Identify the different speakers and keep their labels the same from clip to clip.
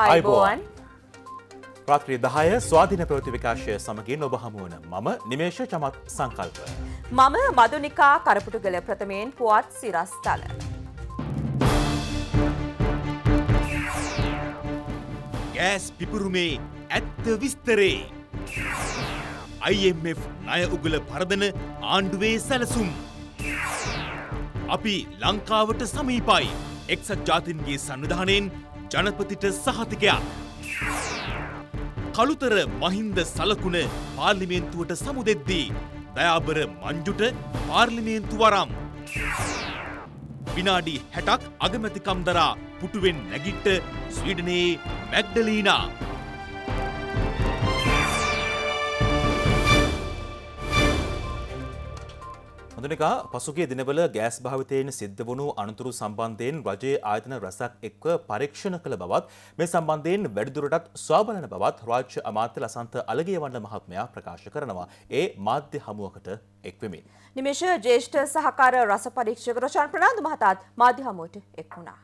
Speaker 1: අයිබෝන්
Speaker 2: ප්‍රාත්‍රී දහය ස්වාධින ප්‍රවති විකාශය සමගින් ඔබ හමුවන මම නිමේෂ චමත් සංකල්ප.
Speaker 1: මම මදුනිකා කරපුටුගල ප්‍රථමයෙන් පුවත් සිරස්ථල.
Speaker 2: ගෑස් පිපුරුමේ ඇත්ත විස්තරේ. IMF නය උගල පරදන ආණ්ඩුවේ සැලසුම්. අපි ලංකාවට සමීපයි එක්සත් ජාතින්ගේ සන්නිධානයෙන් ජනපතිට සහතිකයක්. කළුතර මහින්ද සලකුණ පාර්ලිමේන්තුවට සමුදෙද්දී දයාබර මංජුට පාර්ලිමේන්තු වරම්. විනාඩි හැටක් අගමැතිකම්දරා පුටුවෙන් නැගිට්ට ස්වීඩනයේ මැක්ඩලීනා. හඳුනිකා පසුගේ දිනවල ගෑස් භාවිතයෙන් සිද්ධ වුණු අනතුරු සම්බන්ධයෙන් රජයේ ආයතන රැසක් එක්ව පරීක්ෂණ කළ බවත් මේ සම්බන්ධයෙන් වැඩිදුරටත් ස්වාබලන බවත් රාජ්‍ය අමාත්‍ය ලසන්ත අලගියවන්න මහත්මයා ප්‍රකාශ කරනවා. ඒ මාධ්‍ය හමුවකට එක්වෙමින්.
Speaker 1: නිමේෂ ජේෂ්ඨ සහකාර රස පරීක්ෂක රොෂාන් ප්‍රනාන්දු මහතාත් මාධ්‍ය හමුවට එක් වුණා.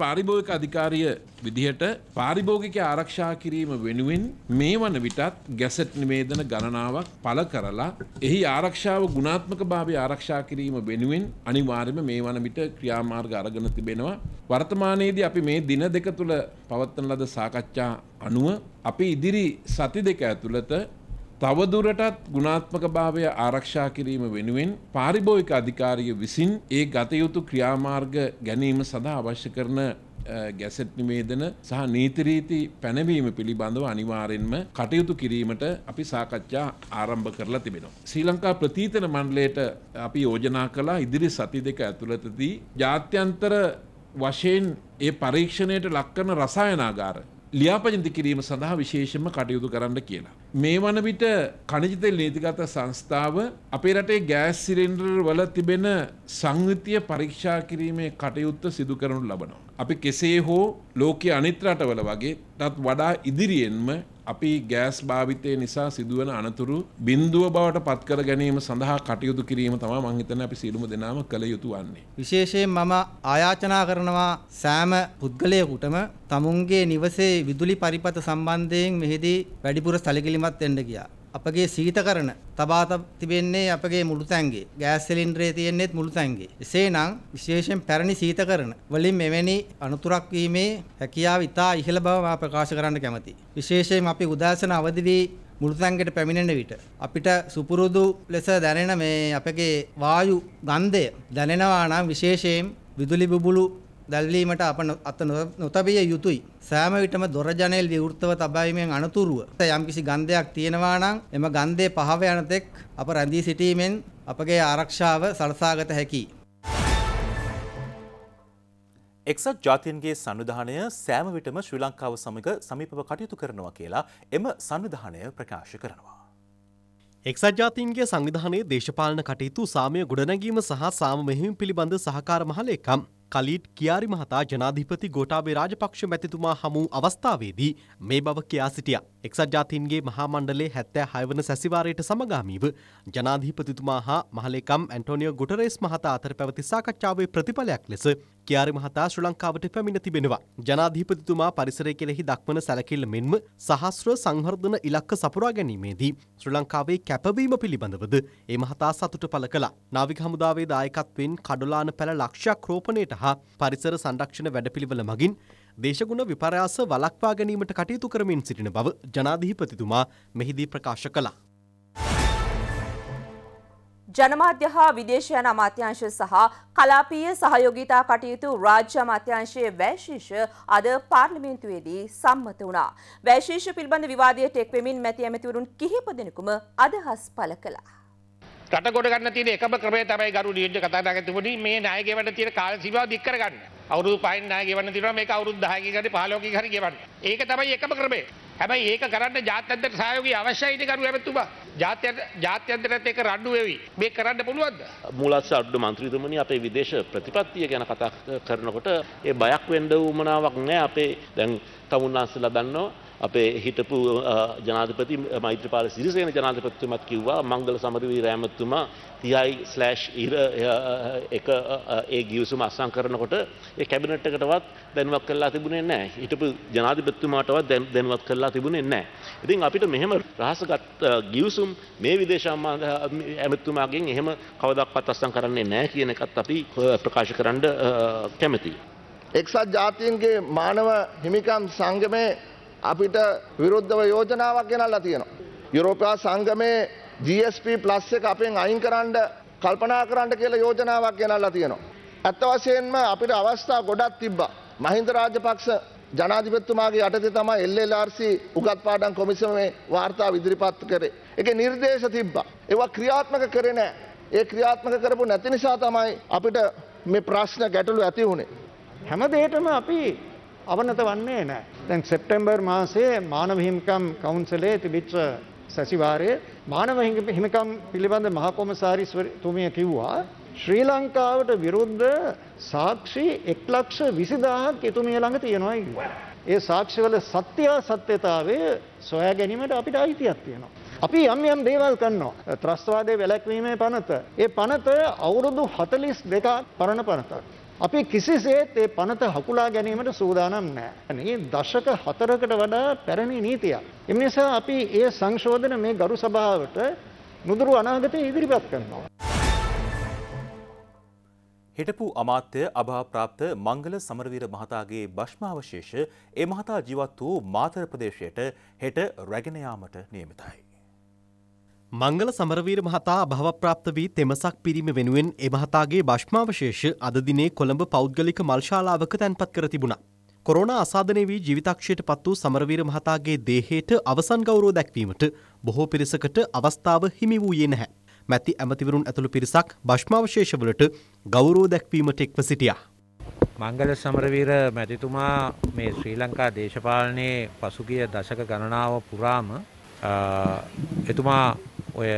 Speaker 3: පාරිභෝගික අධිකාරිය විදිහට පාරිභෝගික ආරක්ෂා කිරීම වෙනුවෙන් මේ වන විටත් ගැසට් නිවේදන ගණනාවක් පළ කරලා එහි ආරක්ෂාව ගුණාත්මක භාවය ආරක්ෂා කිරීම වෙනුවෙන් අනිවාර්යයෙන්ම මේ වන විට ක්‍රියාමාර්ග අරගෙන තිබෙනවා වර්තමානයේදී අපි මේ දින දෙක තුල පවත්වන ලද සාකච්ඡා අනුව අපි ඉදිරි සති දෙක ඇතුළත තවදුරටත් ගුණාත්මක භාවය ආරක්ෂා කිරීම වෙනුවෙන් පාරිභෝයික අධිකාරිය විසින් ඒ ගතයුතු ක්‍රියාමාර්ග ගැනීම සඳහා අවශ්‍ය කරන ගැසට් නිවේදන සහ නීතිරීති පැනවීම පිළිබඳව අනිවාරෙන්ම කටයුතු කිරීමට අපි සාකච්ඡා ආරම්භ කරලා තිබෙනවා. ශ්‍රී ලංකා ප්‍රතීතන මණ්ඩලයට අපි යෝජනා කළා ඉදිරි සති දෙක ඇතුළතදී ජාත්‍යන්තර වශයෙන් ඒ පරීක්ෂණයට ලක්කන රසායනාගාර ලියාපජන්ති කිරීම සඳහා විශේෂම කටයුතු කරන්න කියලා. මේ වන විට කණජිතෙල් නීතිගත සංස්ථාව අපේ රටේ ගෑස් සිලින්ඩර් වල තිබෙන සංයුතිය පරීක්ෂා කිරීමේ කටයුත්ත සිදු කරනු ලබනවා. අපි කෙසේ හෝ ලෝකයේ අනිත් රටවල වගේ තත් වඩා ඉදිරියෙන්ම අපි ගෑස් භාවිතය නිසා සිදුවන අනතුරු බින්දුව බවට පත්කර ගැනීම සඳහා කටයුතු කිරීම තම මංහිතන අපි සිරුම දෙනාම කළ යුතු වන්නේ.
Speaker 4: විශේෂයෙන් මම ආයාචනා කරනවා සෑම පුද්ගලයකුටම තමුන්ගේ නිවසේ විදුලි පරිපත සම්බන්ධයෙන් මෙහිදී වැඩිපුර සැලකිලිමත් එන්න ගියා. අපගේ සීතකරණ තබා තිබෙන්නේ අපගේ මුළු තැන්ගේ. ගෑස් සිලින්ඩරේ තියෙන්නේත් මුළු තැන්ගේ. එසේනම් විශේෂයෙන් පැරණි සීතකරණ වලින් මෙවැනි අනුතුරක් වීමේ හැකියාව ඉතා ඉහළ බව මා ප්‍රකාශ කරන්න කැමතියි. විශේෂයෙන් අපි උදාසන අවදි වී මුළු තැන්කට පැමිණෙන විට අපිට සුපුරුදු ලෙස දැනෙන මේ අපගේ වායු ගන්ධය දැනෙනවා නම් විශේෂයෙන් විදුලි බුබුලු දැල්වීමට අප අත නොතබිය යුතුයි. සෑම විටම දොර ජනේල් විවෘතව තබාවීමෙන් අනතුරුව යම්කිසි ගන්ධයක් තියෙනවා නම් එම ගන්ධය පහව යන තෙක් අප රැඳී සිටීමෙන් අපගේ ආරක්ෂාව සලසාගත හැකියි.
Speaker 2: එක්සත් ජාතියන්ගේ සංවිධානය සෑම විටම ශ්‍රී ලංකාව සමග සමීපව කටයුතු කරනවා කියලා එම සංවිධානය
Speaker 5: ප්‍රකාශ කරනවා. එක්සත් ජාතීන්ගේ සංවිධානයේ දේශපාලන කටයුතු සාමය ගොඩනැගීම සහ සාම මෙහිමින් පිළිබඳ සහකාර මහල එකම් කලීට් කියාරි මහතා ජනාධිපති ගෝටාබේ රාජපක්ෂ මැතිතුමා හමු අවස්ථාවේදී මේ බව කියා සිටියා. එක්සත් ජාතීන්ගේ මහා මණ්ඩලයේ 76 වන සැසිවාරයට සමගාමීව ජනාධිපතිතුමා හා මහලේකම් ඇන්ටෝනියෝ ගුටරේස් මහතා අතර පැවති සාකච්ඡාවේ ප්‍රතිඵලයක් ලෙස කියාරි මහතා ශ්‍රී ලංකාවට පැමිණ තිබෙනවා. ජනාධිපතිතුමා පරිසරය කෙරෙහි දක්වන සැලකිල්ල මෙන්ම සහස්ත්‍ර සංවර්ධන ඉලක්ක සපුරා ගැනීමේදී ශ්‍රී ලංකාවේ කැපවීම පිළිබඳවද ඒ මහතා සතුට පළ කළා. නාවික හමුදාවේ දායකත්වයෙන් කඩලාන පැල ලක්ෂයක් රෝපණයට හා පරිසර සංරක්ෂණ වැඩපිළිවෙල මගින් දේශගුණ විපරාස වලක්වා ගැනීමට කටයුතු කරමින් සිටින බව ජනාධිපතිතුමා මෙහිදී ප්‍රකාශ කළා.
Speaker 1: ජනමාධ්‍ය හා විදේශයන අමාත්‍යංශ සහ කලාපීය සහයෝගිතා කටයුතු රාජ්‍ය අමාත්‍යංශයේ වැශීෂ අද පාර්ලිමේන්තුවේදී සම්මත වුණා. වැශීෂ පිළිබඳ විවාදයට එක්වෙමින් මැති ඇමතිවරුන් කිහිප දෙනෙකුම අදහස් පළ කළා.
Speaker 6: රට ගොඩ ගන්න තියෙන එකම ක්‍රමය තමයි ගරු නියෝජ්‍ය කතානායකතුමනි මේ ණය ගෙවන්න තියෙන කාල සීමාව දික් කරගන්න. අවුරුදු 5න් ණය ගෙවන්න තියෙනවා මේක අවුරුදු 10කින් හරි 15කින් හරි ගෙවන්න. ඒක තමයි එකම ක්‍රමය. හැබැයි ඒක කරන්න ජාත්‍යන්තර සහයෝගය අවශ්‍යයිනේ කරු ඇමතුමා. ජාත්‍යන්තර ජාත්‍යන්තරත් ඒක රණ්ඩු
Speaker 2: වෙවි. මේ කරන්න පුළුවන්ද? මූලස්ස අඩු മന്ത്രിතුමනි අපේ විදේශ ප්‍රතිපත්තිය ගැන කතා කරනකොට ඒ බයක් වෙන්න උවමනාවක් නැහැ අපේ දැන් තමුන්නාන්සලා දන්නවා අපේ හිටපු ජනාධිපති මෛත්‍රපාල සිරිසේන ජනාධිපතිතුමත් කිව්වා මංගල සමරවී රෑමතුමා තියයි ස්ලෑෂ් ඉර එක ඒ ගියවසුම අස්සං කරනකොට ඒ කැබිනට් එකටවත් දැනුවත් කරලා තිබුණේ නැහැ. හිටපු ජනාධිපතිතුමාටවත් දැනුවත් කරලා කරලා තිබුණේ නැහැ. ඉතින් අපිට මෙහෙම රහසගත් ගිවිසුම් මේ විදේශ ඇමතුමාගෙන් එහෙම කවදක්වත් අස්සම් කරන්නේ නැහැ කියන එකත් අපි ප්‍රකාශ කරන්න කැමතියි.
Speaker 7: එක්සත් ජාතීන්ගේ මානව හිමිකම් සංගමේ අපිට විරුද්ධව යෝජනාවක් ගෙනල්ලා තියෙනවා. යුරෝපයා සංගමේ GSP ප්ලස් එක අපෙන් අයින් කරන්න කල්පනා කරන්න කියලා යෝජනාවක් ගෙනල්ලා තියෙනවා. ඇත්ත වශයෙන්ම අපිට අවස්ථා ගොඩක් තිබ්බා. මහින්ද රාජපක්ෂ ජනාධිපතිතුමාගේ යටතේ තමයි LLRC උගත් පාඩම් කොමිසමේ වාර්තාව ඉදිරිපත් කරේ. ඒකේ නිර්දේශ තිබ්බා. ඒවා ක්‍රියාත්මක කරේ නැහැ. ඒ ක්‍රියාත්මක කරපු නැති නිසා තමයි අපිට මේ ප්‍රශ්න ගැටලු ඇති වුණේ. හැම දෙයකම
Speaker 6: අපි අවනත වන්නේ නැහැ. දැන් සැප්තැම්බර් මාසයේ මානව හිමිකම් කවුන්සිලේ තිබිච්ච සැසිවාරයේ මානව හිමිකම් පිළිබඳ මහ කොමසාරිස්වරතුමිය කිව්වා ශ්‍රී ලංකාවට විරුද්ධ සාක්ෂි 120000ක් එතුමිය ළඟ තියෙනවා කිව්වා. ඒ සාක්ෂිවල සත්‍යාසත්‍යතාවය සොයා ගැනීමට අපිට අයිතියක් තියෙනවා. අපි යම් යම් දේවල් කරනවා. ත්‍රස්තවාදයේ වැළැක්වීමේ පනත. ඒ පනත අවුරුදු 42ක් පරණ පනතක්. අපි කිසිසේත් ඒ පනත හකුලා ගැනීමට සූදානම් නැහැ. මේ දශක 4කට වඩා පැරණි නීතියක්. ඒ නිසා අපි ඒ සංශෝධන මේ ගරු සභාවට නුදුරු අනාගතය ඉදිරිපත් කරනවා.
Speaker 2: හිටපු අමාත්‍ය අභාප්‍රාප්ත මංගල සමරවීර මහතාගේ භෂ්මාවශේෂ ඒ මහතා ජීවත් වූ මාතර ප්‍රදේශයට හෙට රැගෙන යාමට නියමිතයි.
Speaker 5: මංගල සමරවීර මහතා අභවප්‍රාප්ත වී තෙමසක් පිරිම වෙනුවෙන් ඒ මහතාගේ භෂ්මාවශේෂ අද දිනේ කොළඹ පෞද්ගලික මල්ශාලාවක තැන්පත් කර තිබුණා. කොරෝනා ආසාධනය වී ජීවිතක්ෂයට පත් වූ සමරවීර මහතාගේ දේහයට අවසන් ගෞරව දැක්වීමට බොහෝ පිරිසකට අවස්ථාව හිමි වූයේ නැහැ. මැති ඇමතිවරුන් ඇතුළු පිරිසක් භෂ්මාවශේෂවලට ගෞරව දැක්වීමට එක්ව සිටියා. මංගල සමරවීර
Speaker 6: මැතිතුමා මේ ශ්‍රී ලංකා දේශපාලනයේ පසුගිය දශක ගණනාව පුරාම එතුමා ඔය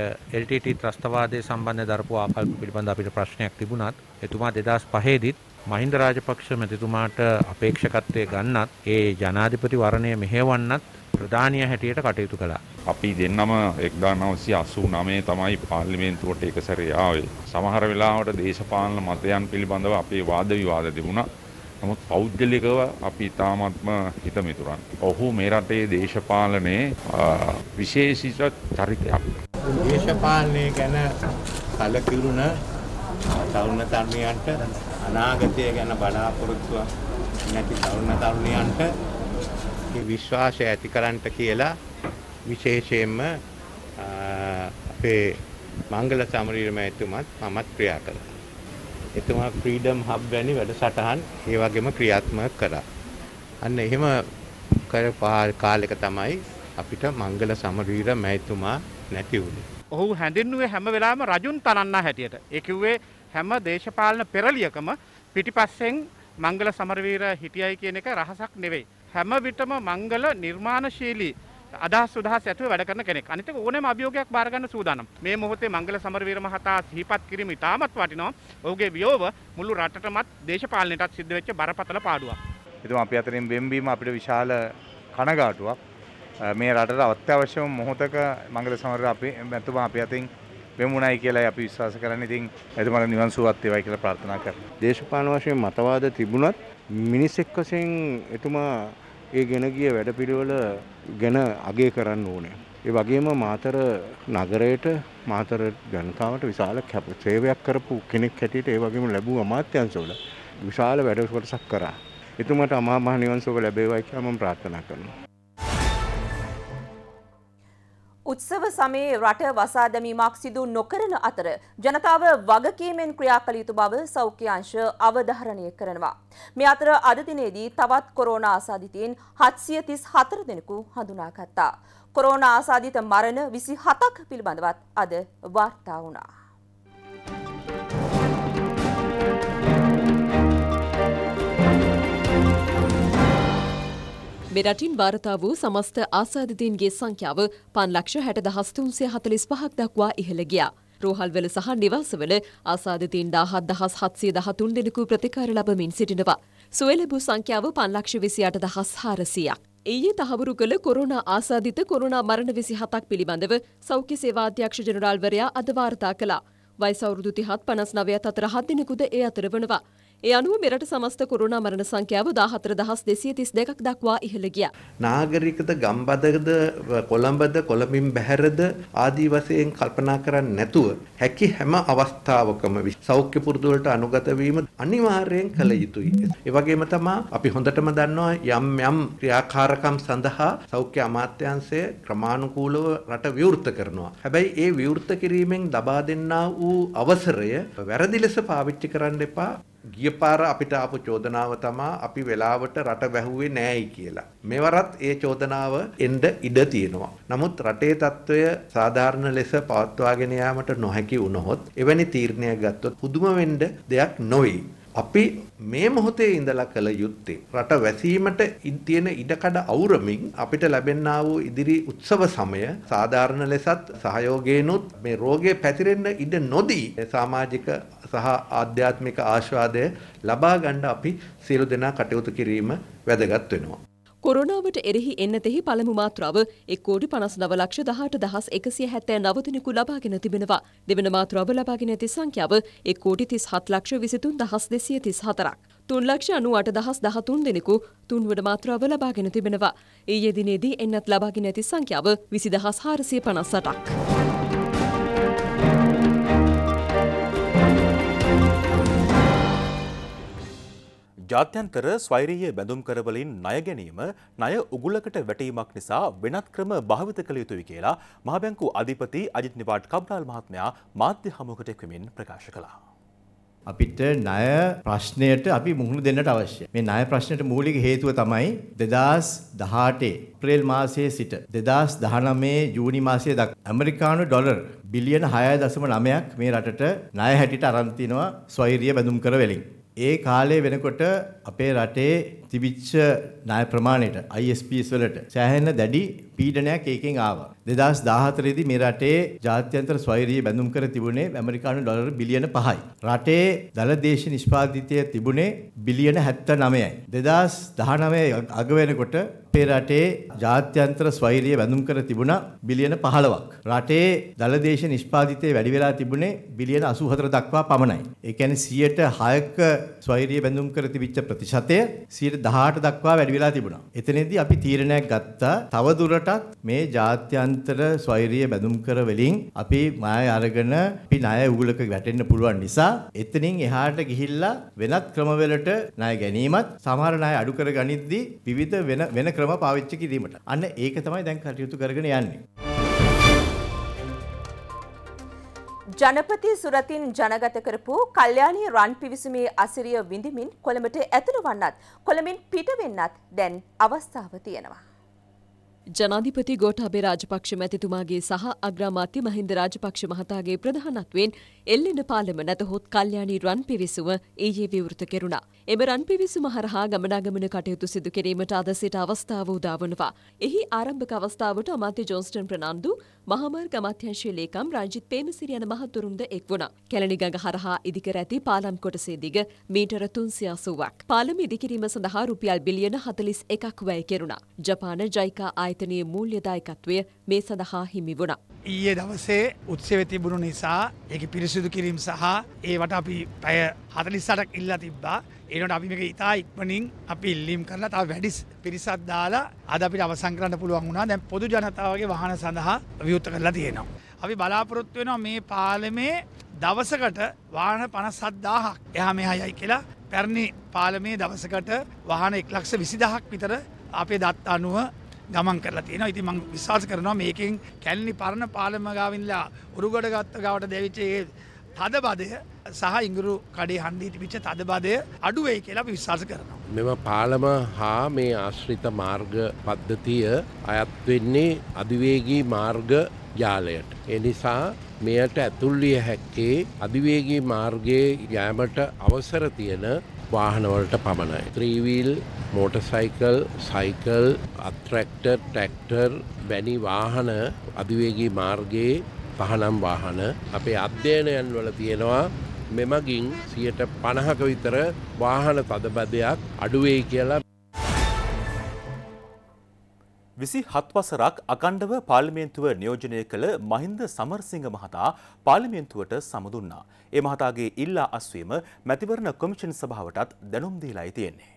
Speaker 6: LTT ත්‍රස්තවාදය සම්බන්ධ දරපු ආකල්ප පිළිබඳ අපිට ප්‍රශ්නයක් තිබුණත් එතුමා 2005 මහින්ද රාජපක්ෂ මැතිතුමාට අපේක්ෂකත්වය ගන්නත් ඒ ජනාධිපති වරණය මෙහෙවන්නත් ප්‍රධානය හැටියට කටයුතු කළා.
Speaker 3: අපි දෙන්නම 1989 තමයි පාර්ලිමේන්තුවට එක සැරේ ආවේ. සමහර වෙලාවට දේශපාලන මතයන් පිළිබඳව අපේ වාද විවාද තිබුණා. නමුත් පෞද්ගලිකව අපි ඉතාමත්ම හිතමිතුරන්. ඔහු මේ රටේ දේශපාලනයේ විශේෂිත චරිතයක්.
Speaker 6: දේශපාලනය ගැන කලකිරුණ තරුණ තරුණියන්ට අනාගතය ගැන බලාපොරොත්තු නැති තරුණ තරුණියන්ට විශ්වාසය ඇති කරන්නට කියලා විශේෂයෙන්ම අපේ මංගල සමරීර මැතිතුමත් මමත් ක්‍රියා කළා. එතුමා ෆ්‍රීඩම් හබ් වැනි වැඩසටහන් ඒ වගේම ක්‍රියාත්මක කරා. අන්න එහෙම කර කාලෙක තමයි අපිට මංගල සමරීර මැතිතුමා නැති වුණේ. ඔහු හැඳින්නුවේ හැම වෙලාවෙම රජුන් තනන්නා හැටියට. ඒ කිව්වේ හැම දේශපාලන පෙරලියකම පිටිපස්සෙන් මංගල සමරවීර හිටියයි කියන එක රහසක් නෙවෙයි. හැම විටම මංගල නිර්මාණශීලී අදහස් සුදහස් ඇතුව වැඩ කරන කෙනෙක්. අනිත් එක ඕනෑම අභියෝගයක් බාර ගන්න සූදානම්. මේ මොහොතේ මංගල සමරවීර මහතා සිහිපත් කිරීම ඉතාමත් වටිනවා. ඔහුගේ වියෝව මුළු රටටමත් දේශපාලනයටත් සිද්ධ වෙච්ච බරපතල පාඩුවක්. ඉතින් අපි අතරින් වෙම්බීම අපිට විශාල කනගාටුවක්. මේ රටට අත්‍යවශ්‍යම මොහොතක මංගල සමරවීර අපි මෙතුමා අපි අතින් වෙමුණයි කියලා අපි විශ්වාස කරන්නේ. ඉතින් එතුමාට නිවන් සුවත් වේවා කියලා ප්‍රාර්ථනා කරනවා. දේශපාලන වශයෙන් මතවාද තිබුණත් මිනිස් එක් වශයෙන් එතුමා ඒ ගෙන ගිය වැඩපිළිවෙල ගැන අගය කරන්න ඕනේ. ඒ වගේම මාතර නගරයට මාතර ජනතාවට විශාල සේවයක් කරපු කෙනෙක් හැටියට ඒ වගේම ලැබූ අමාත්‍යංශවල විශාල වැඩ කොටසක් කරා. එතුමාට අමා මහ නිවන් සුව ලැබේවා කියලා මම ප්‍රාර්ථනා කරනවා.
Speaker 1: උත්සව සමයේ රට වසා දැමීමක් සිදු නොකරන අතර ජනතාව වගකීමෙන් ක්‍රියා කළ යුතු බව සෞඛ්‍ය අංශ අවධාරණය කරනවා. මේ අතර අද දිනේදී තවත් කොරෝනා ආසාදිතයින් 734 දෙනෙකු හඳුනාගත්තා. කොරෝනා ආසාදිත මරණ 27ක් පිළිබඳවත් අද වාර්තා වුණා.
Speaker 8: මෙරටින් භාරතා වූ සමස්ත ආසාධිතීන්ගේ සංඛ්‍යාව පන්ලක්ෂ හැට දහස්තුන්සය හතලිස් පහක් දක්වා ඉහළ ගියා. රෝහල්වල සහ නිවල්සවල ආසාධිතීන් දාහත් දහස් හත්සේ දහතුන් දෙනෙකු ප්‍රතිකාර ලබමින් සිටිනවා. සුවලබූ සංඛ්‍යාව පන්ලක්ෂ විසියට දහස් හාරසියක්. ඊයේ තහවුරු කළ කොරුණා ආසාධිත කොරුණා මරණ විසි හතක් පිළිබඳව සෞඛ්‍ය සේවාධ්‍යක්ෂ ජනරාල්වරයා අදවාර්තා කළා. වයිසවුරුදු තිහත් පනස් නවයත් අතර හත් දෙනෙකුද ඒ අතර වනවා. ඒ අනුව මෙරට සමස්ත කොරුණා මරණ සංඛ්‍යාව 14232ක් දක්වා ඉහළ ගියා.
Speaker 9: නාගරිකද ගම්බදද කොළඹද කොළඹින් බැහැරද ආදී වශයෙන් කල්පනා කරන්නේ නැතුව හැකි හැම අවස්ථාවකම සෞඛ්‍ය පුරුදු වලට අනුගත වීම අනිවාර්යෙන් කළ යුතුයි. ඒ වගේම තමයි අපි හොඳටම දන්නවා යම් යම් ක්‍රියාකාරකම් සඳහා සෞඛ්‍ය අමාත්‍යාංශය ක්‍රමානුකූලව රට විවෘත කරනවා. හැබැයි ඒ විවෘත කිරීමෙන් ලබා දෙන්නා වූ අවසරය වැරදි ලෙස පාවිච්චි කරන්න එපා. ගිය පාර අපිට ආපු චෝදනාව තමා අපි වෙලාවට රට වැහුවේ නෑයි කියලා. මෙවරත් ඒ චෝදනාව එන්න ඉඩ තියෙනවා. නමුත් රටේ තත්ත්වය සාධාරණ ලෙස පවත්වාගෙන යාමට නොහැකි වුණොත් එවැනි තීරණයක් ගත්තොත් පුදුම වෙන්න දෙයක් නොවේ. අපි මේ මොහොතේ ඉඳලා කළ යුත්තේ රට වැසීමට තියෙන ඉඩකඩ අවුරමින් අපිට ලැබෙන්නා වූ ඉදිරි උත්සව සමය සාධාරණ ලෙසත් සහයෝගයෙන්ුත් මේ රෝගේ පැතිරෙන්න ඉඩ නොදී සමාජික සහ ආධ්‍යාත්මික ආශ්වාදය ලබා ගන්න අපි සියලු දෙනා කටයුතු කිරීම වැදගත් වෙනවා.
Speaker 8: කොරනාවට එරෙහි එන්නතෙහි පළමු මාත්‍රාව එක් කෝඩි පනස් නව ලක්ෂ දහට දහස් එකසිය හැත්තෑ නවතනෙකු ලබාගෙන තිබෙනවා දෙවන මාත්‍රාව ලබාගෙන ඇති සංඛ්‍යාව එක් කෝටි තිස් හත් ලක්ෂ විසිතුන් දහස් දෙසිය තිස් හතරක් තුන් ලක්ෂ අනු අට දහස් දහතුන් දෙනෙකු තුන්වට මාත්‍රාව ලබාගෙන තිබෙනවා ඒ යෙදිනේදී එන්නත් ලබාගෙන ඇති සංඛ්‍යාව විසි දහස් හාරසිය පනස් සටක්.
Speaker 2: ජාත්‍යන්තර ස්වෛරීය බැඳුම් කරවලින් ණය ගැනීම ණය උගුලකට වැටීමක් නිසා වෙනත් ක්‍රම භාවිත කළ යුතුයි කියලා මහබැංකු අධිපති අජිත් නිවාඩ් කබ්‍රාල් මහත්මයා මාධ්‍ය හමුවකට එක්වමින් ප්‍රකාශ කළා.
Speaker 4: අපිට ණය ප්‍රශ්නයට අපි මුහුණ දෙන්නට අවශ්‍ය. මේ ණය ප්‍රශ්නයට මූලික හේතුව තමයි 2018 අප්‍රේල් මාසයේ සිට 2019 ජූනි මාසයේ දක්වා ඇමරිකානු ඩොලර් බිලියන 6.9ක් මේ රටට ණය හැටියට අරන් තිනවා ස්වෛරීය බැඳුම් කරවලින්. ඒ කාලේ වෙනකොට අපේ රටේ තිබිච්ච ණය ප්‍රමාණයට ISPs වලට සෑහෙන දැඩි පීඩනයක් ඒකෙන් ආවා. 2014 දී මේ රටේ ජාත්‍යන්තර ස්වෛරීය බැඳුම් කර තිබුණේ ඇමරිකානු ඩොලර් බිලියන 5යි. රටේ දලදේශ නිෂ්පාදිතය තිබුණේ බිලියන 79යි. 2019 අග වෙනකොට අපේ රටේ ජාත්‍යන්තර ස්වෛරීය වැඳුම් කර තිබුණා බිලියන 15ක්. රටේ දලදේශ නිෂ්පාදිතය වැඩි වෙලා තිබුණේ බිලියන 84 දක්වා පමණයි. ඒ කියන්නේ 106ක ස්වෛරීය වැඳුම් කර තිබිච්ච ප්‍රතිශතය 118 දක්වා වැඩි වෙලා තිබුණා. එතනදී අපි තීරණයක් ගත්තා තව දුරට දුරටත් මේ ජාත්‍යන්තර ස්වෛරීය බැඳුම් කර වලින් අපි ණය අරගෙන අපි ණය උගලක වැටෙන්න පුළුවන් නිසා එතනින් එහාට ගිහිල්ලා වෙනත් ක්‍රමවලට ණය ගැනීමත් සමහර ණය අඩු කර ගනිද්දී විවිධ වෙන වෙන ක්‍රම පාවිච්චි කිරීමට. අන්න ඒක තමයි දැන් කටයුතු කරගෙන යන්නේ.
Speaker 1: ජනපති සුරතින් ජනගත කරපු කල්යාණී රන් පිවිසුමේ අසිරිය විඳමින් කොළඹට ඇතුළු වන්නත් කොළඹින් පිට වෙන්නත් දැන් අවස්ථාව තියෙනවා.
Speaker 8: ජනාධිපති ගෝඨාභය රාජපක්ෂ මැතිතුමාගේ සහ අග්‍රාමාත්‍ය මහින්ද රාජපක්ෂ මහතාගේ ප්‍රධානත්වයෙන් එල්ලෙන පාලම නැතහොත් කල්යාණී රන් පිවිසුම ඊයේ විවෘත කෙරුණා. එම රන් පිවිසුම හරහා ගමනාගමන කටයුතු සිදු කිරීමට අද සිට අවස්ථාව උදාවනවා. එහි ආරම්භක අවස්ථාවට අමාත්‍ය ජොන්ස්ටන් ප්‍රනාන්දු මහාමාර්ග අමාත්‍යංශයේ ලේකම් රංජිත් පේමසිරි යන මහතුරුන්ද එක් වුණා. කැලණි ගඟ හරහා ඉදිකර ඇති පාලම් කොටසේ දිග මීටර 380ක්. පාලම ඉදිකිරීම සඳහා රුපියල් බිලියන 41ක් වැය කෙරුණා. ජපාන ජයිකා ආයතනයේ මූල්‍ය දායකත්වය මේ සඳහා හිමි වුණා.
Speaker 2: ඊයේ දවසේ උත්සවය තිබුණු නිසා ඒක පිරිසිදු කිරීම සහ ඒවට අපි පැය හතලිස්සටක් ඉල්ලා තිබ්බා ඒනට අපි මේක ඉතා ඉක්මනින් අපි ඉල්ලීම් කරලා තව වැඩිස් පිරිසත් දාලා අද අපිට අවසන් කරන්න පුළුවන් වුණා දැන් පොදු ජනතාවගේ වාහන සඳහා විවෘත කරලා තියෙනවා. අපි බලාපොරොත්තු වෙනවා මේ පාලමේ දවසකට වාහන 57000ක් එහා මෙහා යයි කියලා පැරණි පාලමේ දවසකට වාහන 120000ක් විතර අපේ දත් අනුව ගමන් කරලා තියෙනවා. ඉතින් මම විශ්වාස කරනවා මේකෙන් කැලණි පරණ පාලම ගාවින්ලා උරුගඩ ගත්ත ගාවට දැවිච්ච ඒ තද බදය සහ ඉංගුරු කඩේ හන්දීට පිච්ච තද බදය අඩුවේ කියලා විශ්වාස කරනවා.
Speaker 3: මෙම පාලම හා මේ ආශ්‍රිත මාර්ග පද්ධතිය අයත් වෙන්නේ අධිවේගී මාර්ග ජාලයට. එනිසා මෙයට ඇතුල්ලිය හැක්කේ අධිවේගී මාර්ගයේ යෑමට අවසර තියෙන වාහනවලට පමණයි. ත්‍රීවීල් මෝටසයිකල් සයිකල් අත්‍රක්ටර් ටැක්ටර් වැනි වාහන අධිවේගී මාර්ගයේ තහනම් වාහන අපේ අධ්‍යයනයන් වල තියෙනවා මෙමගින් සියට පණහක විතර වාහන තදබදයක් අඩුවේ කියලා විසි හත්වසරක් අකණ්ඩව පාලිමේන්තුව
Speaker 2: නියෝජනය කළ මහින්ද සමර්සිංහ මහතා පාලිමේන්තුවට සමුදුන්නා. ඒ මහතාගේ ඉල්ලා අස්වීම මැතිවරණ කොමිෂන් සභාවටත් දැනුම්දීලායි තියෙන්නේ.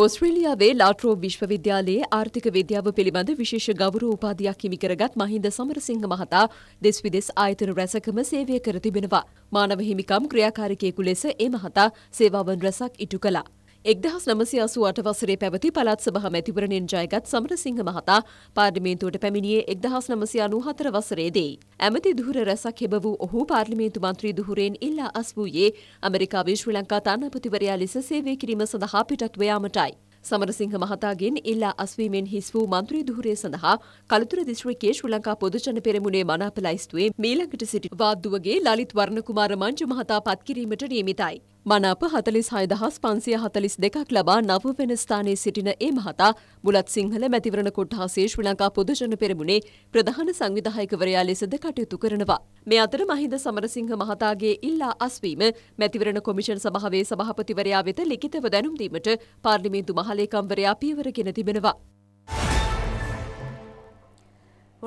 Speaker 8: ඕස්ට්‍රේලියාවේ ලාට්‍රෝ විශ්වවිද්‍යාලයේ ආර්ථික විද්‍යාව පිළිබඳ විශේෂ ගෞරව උපාධියක් හිමිකරගත් මහින්ද සමරසිංහ මහතා දෙස් විදෙස් ආයතන රැසකම සේවය කර තිබෙනවා. මානව හිමිකම් ක්‍රියාකාරිකයෙකු ලෙස ඒ මහතා සේවාවන් රැසක් ඉටු කළා. එක්දහස් නමසි අසු අට වසරේ පැවති පළත් සභහ මැතිවරණෙන් ජයගත් සමරසිංහ මහතා පාර්ලිමේන්තුවට පැමිණියේ එක්දහස් නමසි අනු හතර වසරේදී. ඇමති දුහර රැසක් හෙබ වූ ඔහු පාර්ලිමේන්තු මන්ත්‍රී දුහරෙන් ඉල්ලා අස් වූයේ ඇමරිකාවේ ශ්‍රී ලංකා තානාපතිවරයා ලෙස සේවය කිරීම සඳහා පිටත්ව යාමටයි. සමරසිංහ මහතාගෙන් ඉල්ලා අස්වීමෙන් හිස් වූ මන්ත්‍රී දුහරය සඳහා කළතුර දිස්ත්‍රික්කයේ ශ්‍රී ලංකා පොදුජන පෙරමුණේ මනාප ලයිස්තුවේ මීළඟට සිටි වාද්දුවගේ ලලිත් වර්ණකුමාර මංජු මහතා පත්කිරීමට නියමිතයි. මනාප හතලිස් හයදහස් පන්සිය හතලිස් දෙකක් ලබා නව වෙන ස්ථානයේ සිටින ඒ මහතා බුලත් සිංහල මැතිවරණ කොට්හාසේ ශ්‍රී ලංකා පොදුජන පෙරමුණේ ප්‍රධාන සංවිධායකවරයා ලෙසද කටයුතු කරනවා. මේ අතර මහින්ද සමරසිංහ මහතාගේ ඉල්ලා අස්වීම මැතිවරණ කොමිෂන් සභාවේ සභාපතිවරයා වෙත ලිඛිතව දැනුම් දීමට පාර්ලිමේන්තු මහලේකම්වරයා පියවර ගෙන තිබෙනවා.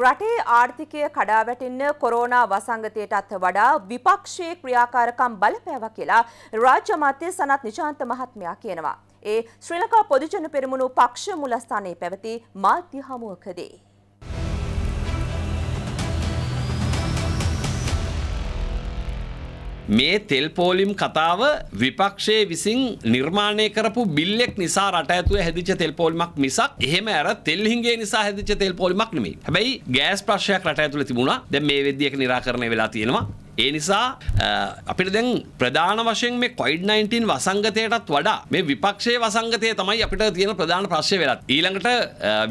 Speaker 8: රටේ
Speaker 1: ආර්ථිකය කඩාවැටෙන්න කොරෝනා වසංගතයටත් වඩා විපක්ෂයේ ක්‍රියාකාරකම් බලපෑවා කියලා රාජ්‍ය අමාත්‍ය සනත් නිශාන්ත මහත්මයා කියනවා. ඒ ශ්‍රී ලංකා පොදුජන පෙරමුණු පක්ෂ මුලස්ථානයේ පැවති මාධ්‍ය හමුවකදී
Speaker 9: මේ තෙල් පෝලිම් කතාව විපක්ෂයේ විසින් නිර්මාණය කරපු බිල්ලෙක් නිසා රට ඇතුව හැදිච තෙල් පෝලිමක් මිසක් එහෙම ඇර තෙල්හිගේ නිසා හැදිච තෙල් පොලිමක් නෙමේ හැබයි ගෑස් ප්‍රශ්යක් රට ඇතුළ තිබුණා දැ මේ වෙදදිියක නිරාරණය වෙලා තියෙනවා ඒ නිසා අපිට දැන් ප්‍රධාන වශයෙන් මේ කොයිඩ්-19 වසංගතයටත් වඩා මේ විපක්ෂයේ වසංගතය තමයි අපිට තියෙන ප්‍රධාන ප්‍රශ්නේ වෙලා. ඊළඟට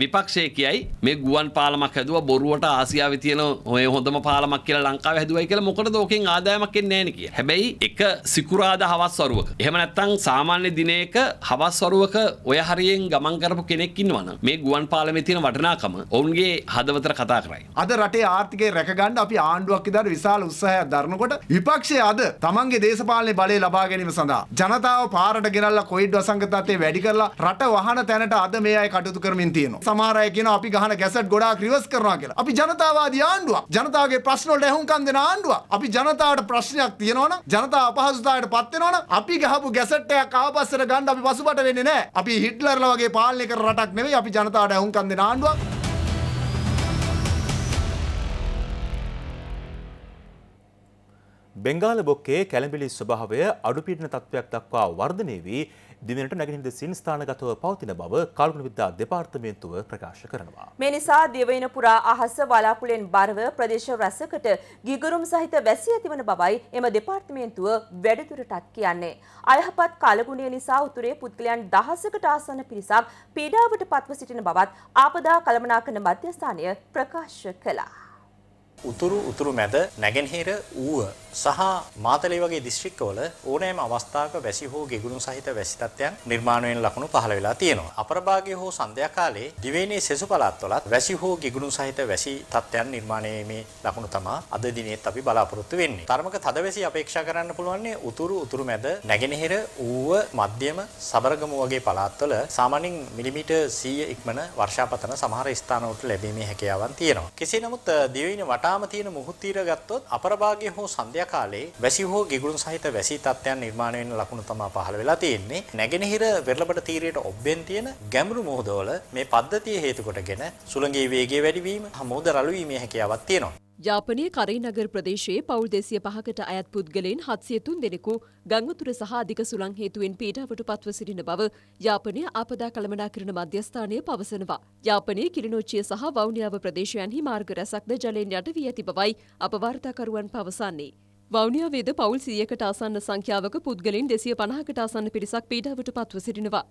Speaker 9: විපක්ෂය කියයි මේ ගුවන් පාලමක් හැදුවා බොරුවට ආසියාවේ තියෙන ඔය හොඳම පාලමක් කියලා ලංකාවේ හැදුවයි කියලා මොකටද ඕකෙන් ආදායමක් එන්නේ නැහැ නේ කියලා. හැබැයි එක සිකුරාදා හවස් වරුවක. එහෙම නැත්නම් සාමාන්‍ය දිනයක හවස් වරුවක ඔය හරියෙන් ගමන් කරපු කෙනෙක් ඉන්නවනම් මේ ගුවන් පාලමේ තියෙන වටිනාකම ඔවුන්ගේ හදවතට කතා කරයි.
Speaker 4: අද රටේ ආර්ථිකය රැකගන්න අපි ආණ්ඩුවක් ඉදලා විශාල උත්සාහයක් දරනකොට විපක්ෂය අද තමන්ගේ දේශපාලන බලය ලබා ගැනීම සඳහා ජනතාව පාරට ගෙනල්ලා කොයිඩ් වසංගතත්වය වැඩි කරලා රට වහන තැනට අද මේ අය කටයුතු කරමින් තියෙනවා. සමහර අය කියනවා අපි ගහන ගැසට් ගොඩාක් රිවර්ස් කරනවා කියලා. අපි ජනතාවාදී ආණ්ඩුවක්. ජනතාවගේ ප්‍රශ්න වලට ඇහුම්කන් දෙන ආණ්ඩුවක්. අපි ජනතාවට ප්‍රශ්නයක් තියෙනවා නම් ජනතාව අපහසුතාවයට පත් වෙනවා නම් අපි ගහපු ගැසට් එකක් ආපස්සට ගන්න අපි පසුබට වෙන්නේ නැහැ. අපි හිට්ලර්ලා වගේ පාලනය කරන රටක් නෙවෙයි අපි ජනතාවට ඇහුම්කන් දෙන ආණ්ඩුවක්.
Speaker 2: බෙංගාල බොක්කේ කැළඹිලි ස්වභාවය අඩුපිටින තත්ත්වයක් දක්වා වර්ධනය වී දිනට නැගෙනහිර සින් ස්ථානගතව පවතින බව කල්පන විද්‍යා දෙපාර්තමේන්තුව ප්‍රකාශ කරනවා.
Speaker 1: මේ නිසා දිවයින පුරා අහස වලාකුළෙන් බරව ප්‍රදේශ රැසකට ගිගුරුම් සහිත වැසි ඇතිවන බවයි එම දෙපාර්තමේන්තුව වැඩිදුරටත් කියන්නේ. අයහපත් කලගුණය නිසා උතුරේ පුද්ගලයන් දහසකට ආසන්න පිරිසක් පීඩාවට පත්ව සිටින බවත් ආපදා කළමනාකරණ මධ්‍යස්ථානය ප්‍රකාශ කළා.
Speaker 6: උතුරු උතුරු මැද නැගෙනහිර ඌව සහ මාතලේ වගේ දිස්ත්‍රික්කවල ඕනෑම අවස්ථාවක වැසි හෝ ගෙගුණු සහිත වැසි තත්ත්වයන් නිර්මාණය වෙන ලකුණු පහළ වෙලා තියෙනවා. අපරභාගයේ හෝ සන්ධ්‍යා කාලයේ දිවයිනේ සෙසු පළාත්වලත් වැසි හෝ ගෙගුණු සහිත වැසි තත්ත්වයන් නිර්මාණය වීමේ ලකුණු තමයි අද දිනේත් අපි බලාපොරොත්තු වෙන්නේ. තරමක තද වැසි අපේක්ෂා කරන්න පුළුවන් උතුරු උතුරු මැද නැගෙනහිර ඌව මධ්‍යම සබරගමු වගේ පළාත්වල සාමාන්‍යයෙන් මිලිමීටර් 100 ඉක්මන වර්ෂාපතන සමහර ස්ථානවලට ලැබීමේ හැකියාවන් තියෙනවා. කෙසේ නමුත් දිවයින වටා වඩාම තියෙන මුහුතිර ගත්තොත් අපරභාගය හෝ සන්ධ්‍යා කාලේ වැසි හෝ ගිගුරුන් සහිත වැසි තත්ත්වයන් නිර්මාණය වෙන ලකුණු තමයි පහළ වෙලා තියෙන්නේ. නැගෙනහිර වෙරළබඩ තීරයට ඔබ්බෙන් තියෙන ගැඹුරු මුහුදවල මේ පද්ධතිය හේතු කොටගෙන සුළඟේ වේගය වැඩිවීම හමුද රළු වීමේ හැකියාවක්
Speaker 4: තියෙනවා.
Speaker 8: යාපනය කරයිනගර ප්‍රදේශයේ පවුල් දෙසිය පහකට අයත් පුද්ගලයෙන් හත්සිය තුන් දෙනෙකු ගංවතුර සහ අධික සුළං හේතුවෙන් පීඩාවට පත්ව සිටින බව යාපනය ආපදා කළමනාකරන මධ්‍යස්ථානය පවසනවා. යාපනයේ කිරිනොච්චිය සහ වවුනියාව ප්‍රදේශයන්හි මාර්ග රැසක්ද ජලයෙන් යට වී ඇති බවයි අපවාර්තාකරුවන් පවසන්නේ. වවුනියාවේද පවුල් සියකට ආසන්න සංඛ්‍යාවක පුද්ගලින් දෙසිය පණහකට ආසන්න පිරිසක් පීඩාවට පත්ව සිටිනවා.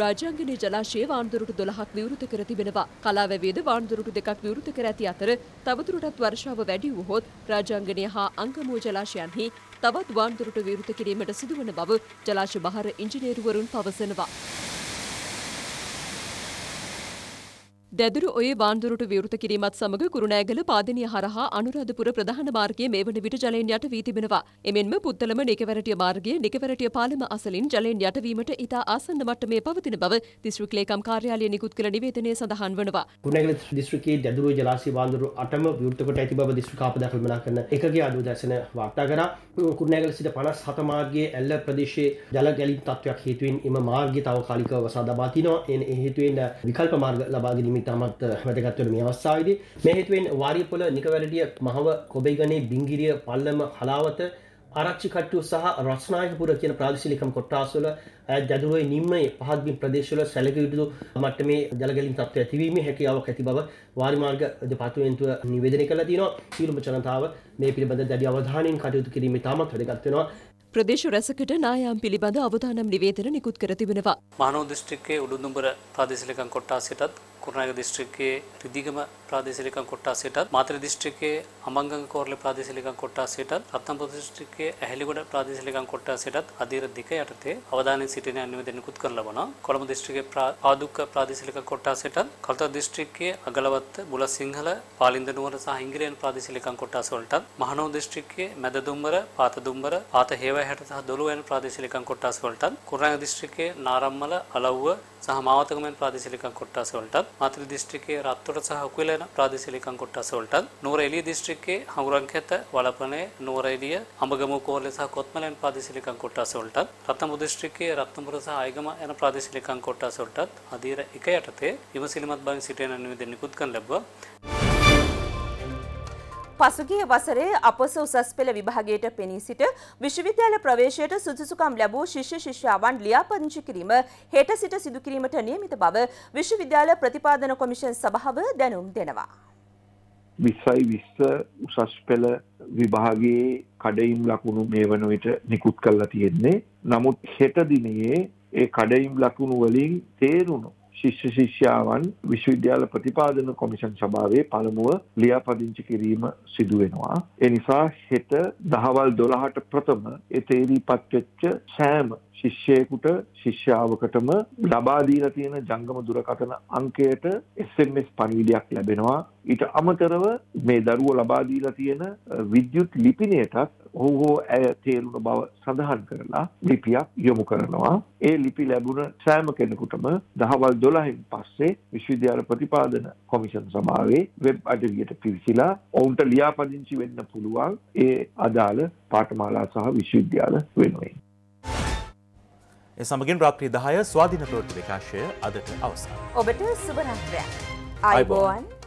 Speaker 8: රාජාංගනය ජලාශයේ වාන්දුරට දොළහක් විවෘත කර තිබෙනවා. කලාවැවේද වාන්දුරට දෙකක් විවෘත කර ඇති අතර තවදුරටත් වර්ෂාව වැඩි වූහොත් රාජාංගනය හා අංගමෝ ජලාශයන්හි තවත් වාන්දුරට විවෘත කිරීමට සිදුවන බව ජලාශ බහර ඉංජිනේරුවරුන් පවසනවා. දැදුරු ඔය වාන්දුරට විවෘත කිරීමත් සමඟ කුරුණෑගල පාදනය හරහා අනුරාධපුර ප්‍රධාන මාර්ගයේ මේ වන විට ජලයෙන් යට වී තිබෙනවා. එමෙන්ම පුත්තලම නිකවැරටිය මාර්ගයේ නිකවැරටිය පාලම අසලින් ජලයෙන් යටවීමට ඉතා ආසන්න මට්ටමේ පවතින බව දිස්ත්‍රික් ලේකම් කාර්යාලය නිකුත් කළ නිවේදනයේ සඳහන් වනවා.
Speaker 5: කුරුණෑගල දිස්ත්‍රික්කයේ දැදුරු ජලාශය වාන්දුරු අටම විවෘත කොට ඇති බව දිස්ත්‍රික් ආපදා කළමනා කරන එකගේ අනුදැසන වාර්තා කරා. කුරුණෑගල සිට 57 මාර්ගයේ ඇල්ල ප්‍රදේශයේ ජල ගැලීම් තත්වයක් හේතුවෙන් එම මාර්ගය తాවකාලිකව වසා දබා තිනවා. එන හේතුවෙන් විකල්ප මාර්ග ලබා ගැනීම ඉතාමත් වැදගත් වෙන මේ අවස්ථාවේදී. මේ හේතුවෙන් වාරියපොළ නිකවැරඩිය මහව කොබේගනේ බිංගිරිය පල්ලම හලාවත ආරක්ෂි කට්ටිය සහ රත්නායකපුර කියන ප්‍රාදේශීයකම් කොට්ටාස්වල ජදුරුවේ නිම්නයේ පහත්බිම් ප්‍රදේශවල සැලකිය යුතු මට්ටමේ ජලගැලීම් තත්ත්වය ඇතිවීමේ හැකියාවක් ඇති බව වාරි මාර්ග දෙපාර්තමේන්තුව නිවේදනය කළා තියෙනවා. සියලුම ජනතාව මේ පිළිබඳ දැඩි අවධානයෙන් කටයුතු කිරීම ඉතාමත් වැදගත් වෙනවා.
Speaker 8: ප්‍රදේශ රැසකට නායම් පිළිබඳ අවධානම් නිවේදන නිකුත් කර තිබෙනවා.
Speaker 5: මහනුවර දිස්ත්‍රික්කයේ උඩුදුම්බර ප්‍රාදේශීයකම් කොට්ටාසයටත් කුරුණෑගල දිස්ත්‍රික්කයේ රිදිගම ප්‍රාදේශීලිකම් කොට්ටාසයටත් මාතර දිස්ත්‍රික්කයේ අමංගංග කෝරළ ප්‍රාදේශීලිකම් කොට්ටාසයටත් රත්නපුර දිස්ත්‍රික්කයේ ඇහැලිගොඩ ප්‍රාදේශීලිකම් කොට්ටාසයටත් අධීර දෙක යටතේ අවධානයෙන් සිටින අනුමැදෙනකුත් කරන ලබනවා කොළඹ දිස්ත්‍රික්කයේ ආදුක්ක ප්‍රාදේශීලිකම් කොට්ටාසයටත් කල්තර දිස්ත්‍රික්කයේ අගලවත්ත බුලත් සිංහල පාලින්ද නුවර සහ ඉංග්‍රීසියන් ප්‍රාදේශීලිකම් කොට්ටාස වලටත් මහනුවර දිස්ත්‍රික්කයේ මැද දුම්බර පාත දුම්බර පාත හේවැහැට සහ දොළුවැන ප්‍රාදේශීලිකම් කොට්ටාස වලටත් කුරුණෑගල දිස්ත්‍රික්කයේ නාරම්මල අලව්ව සහ මාවතකමෙන් ප්‍රාදේශීලිකම් කොට්ටාස වලටත් මාතලේ දිස්ත්‍රික්කයේ රත්තරට සහ උකුලේන ප්‍රාදේශීලිකම් කොට්ටාස වලටත් නුවර එළිය දිස්ත්‍රික්කයේ හඟුරංකැත වලපනේ නුවර එළිය අඹගමු කෝරළේ සහ කොත්මලෙන් ප්‍රාදේශීලිකම් කොට්ටාස වලටත් රත්නපුර දිස්ත්‍රික්කයේ රත්නපුර සහ අයගම යන ප්‍රාදේශීලිකම් කොට්ටාස වලටත් අධීර 1 යටතේ විමසිලිමත් බවින් සිටින නිවැරදි නිකුත් කරන ලැබුවා
Speaker 1: පසුගිය වසරේ අපොස උසස් පෙළ විභාගයට පෙනී සිට විශ්වවිද්‍යාල ප්‍රවේශයට සුදුසුකම් ලැබූ ශිෂ්‍ය ශිෂ්‍යාවන් ලියාපදිංචි කිරීම හෙට සිට සිදු කිරීමට නියමිත බව විශ්වවිද්‍යාල ප්‍රතිපාදන කොමිෂන් සභාව දැනුම් දෙනවා.
Speaker 7: විස්සයි විස්ස උසස් පෙළ විභාගයේ කඩයිම් ලකුණු මේ වන විට නිකුත් කල්ලා තියෙන්නේ. නමුත් හෙට දිනයේ ඒ කඩයිම් ලකුණු වලින් තේරුණු ශිෂ්‍ය ශිෂ්‍යාවන් විශ්වවිද්‍යාල ප්‍රතිපාදන කොමිෂන් සභාවේ පළමුුව ලියාපදිංචි කිරීම සිදුවෙනවා. එනිසා හෙට දහවල් දොළහට ප්‍රථම එතේරී පත්වෙච්ච සෑම ශිෂ්‍යයකුට ශිෂ්‍යාවකටම ලබාදීල තියෙන ජංගම දුරකථන අංකයට SMS පණවිඩයක් ලැබෙනවා. ඊට අමතරව මේ දරුව ලබාදීලා තියෙන විද්‍යුත් ලිපිනයටත් ඔහු හෝ ඇය තේරුණ බව සඳහන් කරලා ලිපියක් යොමු කරනවා. ඒ ලිපි ලැබුණ සෑම කෙනෙකුටම දහවල් දොළහෙන් පස්සේ විශ්වවිද්‍යාල ප්‍රතිපාදන කොමිෂන් සභාවේ වෙබ් අඩවියට පිවිසිලා ඔවුන්ට ලියාපදිංචි වෙන්න පුළුවන් ඒ අදාළ පාඨමාලා සහ විශ්වවිද්‍යාල වෙනුවෙන්.
Speaker 2: ඒ සමගින් රාත්‍රී 10 ස්වාධීන ප්‍රවෘත්ති විකාශය අදට
Speaker 1: අවසන්. ඔබට සුබ රාත්‍රියක්.
Speaker 2: අයිබෝන්.